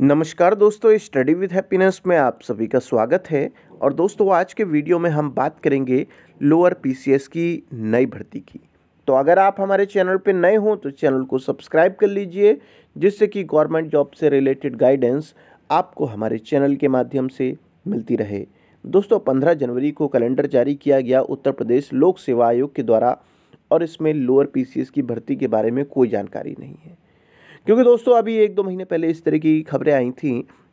नमस्कार दोस्तों study with happiness में आप सभी का स्वागत है और दोस्तों आज के वीडियो में हम बात करेंगे लोअर पीसीएस की नई भर्ती की तो अगर आप हमारे चैनल पर नए हों तो चैनल को सब्सक्राइब कर लीजिए जिससे कि गवर्नमेंट जॉब से रिलेटेड गाइडेंस आपको हमारे चैनल के माध्यम से मिलती रहे दोस्तों पंद्रह जनवरी को कैलेंडर जारी किया गया उत्तर प्रदेश लोक सेवा आयोग के द्वारा और इसमें लोअर पी की भर्ती के बारे में कोई जानकारी नहीं है क्योंकि दोस्तों अभी एक दो महीने पहले इस तरह की खबरें आई थी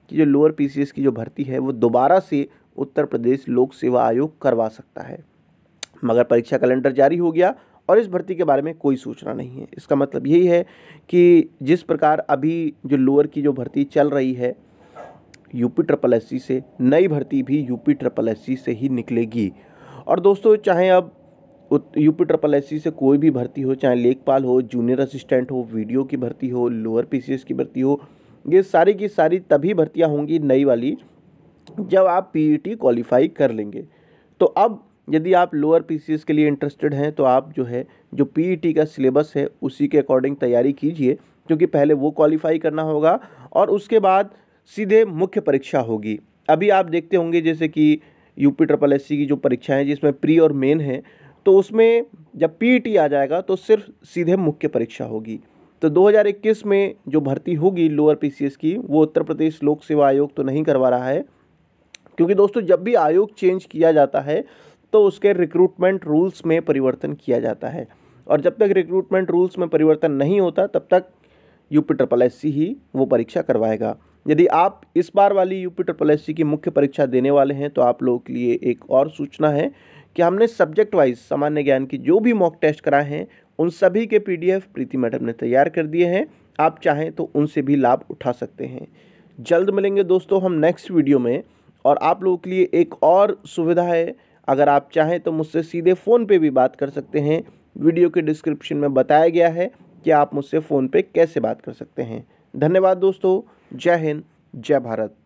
कि जो लोअर पी की जो भर्ती है वो दोबारा से उत्तर प्रदेश लोक सेवा आयोग करवा सकता है मगर परीक्षा कैलेंडर जारी हो गया और इस भर्ती के बारे में कोई सूचना नहीं है इसका मतलब यही है कि जिस प्रकार अभी जो लोअर की जो भर्ती चल रही है यूपी ट्रिपल एस से नई भर्ती भी यूपी ट्रिपल एस से ही निकलेगी और दोस्तों चाहे अब यूपी ट्रिपल एस से कोई भी भर्ती हो चाहे लेखपाल हो जूनियर असिस्टेंट हो वीडियो की भर्ती हो लोअर पी की भर्ती हो ये सारी की सारी तभी भर्तियाँ होंगी नई वाली जब आप पीईटी क्वालिफाई e कर लेंगे तो अब यदि आप लोअर पीसीएस के लिए इंटरेस्टेड हैं तो आप जो है जो पीईटी e का सिलेबस है उसी के अकॉर्डिंग तैयारी कीजिए क्योंकि पहले वो क्वालिफाई करना होगा और उसके बाद सीधे मुख्य परीक्षा होगी अभी आप देखते होंगे जैसे कि यूपी ट्रिपल एस की जो परीक्षाएं जिसमें प्री और मेन है तो उसमें जब पीईटी e आ जाएगा तो सिर्फ सीधे मुख्य परीक्षा होगी तो 2021 में जो भर्ती होगी लोअर पीसीएस की वो उत्तर प्रदेश लोक सेवा आयोग तो नहीं करवा रहा है क्योंकि दोस्तों जब भी आयोग चेंज किया जाता है तो उसके रिक्रूटमेंट रूल्स में परिवर्तन किया जाता है और जब तक रिक्रूटमेंट रूल्स में परिवर्तन नहीं होता तब तक यूपी ट्रिपल एस ही वो परीक्षा करवाएगा यदि आप इस बार वाली यूपी ट्रिपल एस की मुख्य परीक्षा देने वाले हैं तो आप लोगों के लिए एक और सूचना है कि हमने सब्जेक्ट वाइज सामान्य ज्ञान की जो भी मॉक टेस्ट कराए हैं उन सभी के पीडीएफ प्रीति मैडम ने तैयार कर दिए हैं आप चाहें तो उनसे भी लाभ उठा सकते हैं जल्द मिलेंगे दोस्तों हम नेक्स्ट वीडियो में और आप लोगों के लिए एक और सुविधा है अगर आप चाहें तो मुझसे सीधे फ़ोन पे भी बात कर सकते हैं वीडियो के डिस्क्रिप्शन में बताया गया है कि आप मुझसे फ़ोन पे कैसे बात कर सकते हैं धन्यवाद दोस्तों जय हिंद जय भारत